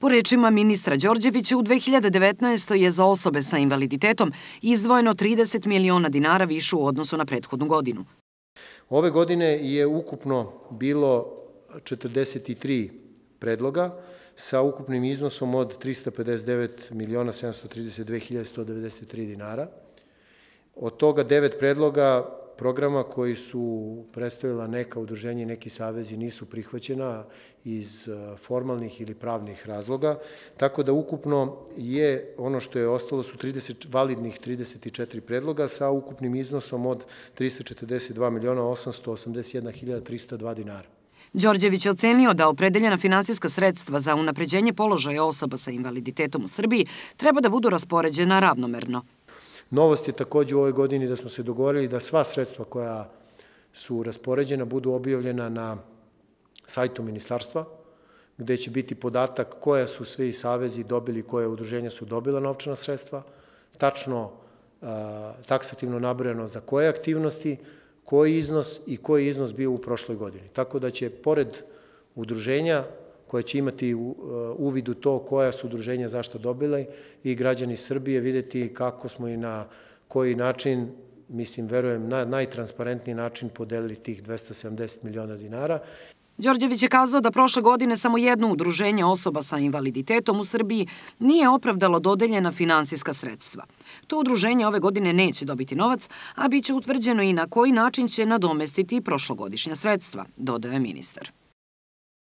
Po rečima ministra Đorđevića, u 2019. je za osobe sa invaliditetom izdvojeno 30 miliona dinara više u odnosu na prethodnu godinu. Ove godine je ukupno bilo 43 predloga sa ukupnim iznosom od 359 miliona 732 193 dinara. Od toga devet predloga programa koji su predstavila neka udruženja i neki savezi nisu prihvaćena iz e, formalnih ili pravnih razloga, tako da ukupno je ono što je ostalo su 30, validnih 34 predloga sa ukupnim iznosom od 342 miliona 881 hiljada 302 dinara. Đorđević je ocenio da opredeljena finansijska sredstva za unapređenje položaja osoba sa invaliditetom u Srbiji treba da budu raspoređena ravnomerno. Novost je takođe u ovoj godini da smo se dogovorili da sva sredstva koja su raspoređena budu objavljena na sajtu ministarstva, gde će biti podatak koja su svi savezi dobili, koje udruženja su dobila novčana sredstva, tačno taksativno nabrojano za koje aktivnosti, koji iznos i koji iznos bio u prošloj godini. Tako da će, pored udruženja, koja će imati uh, uvid u to koja su udruženja zašto dobile i građani Srbije videti kako smo i na koji način, mislim, verujem, na najtransparentniji način podelili tih 270 miliona dinara. Đorđević je kazao da prošle godine samo jedno udruženje osoba sa invaliditetom u Srbiji nije opravdalo dodeljena finansijska sredstva. To udruženje ove godine neće dobiti novac, a biće utvrđeno i na koji način će nadomestiti prošlogodišnja sredstva, dodaje ministar.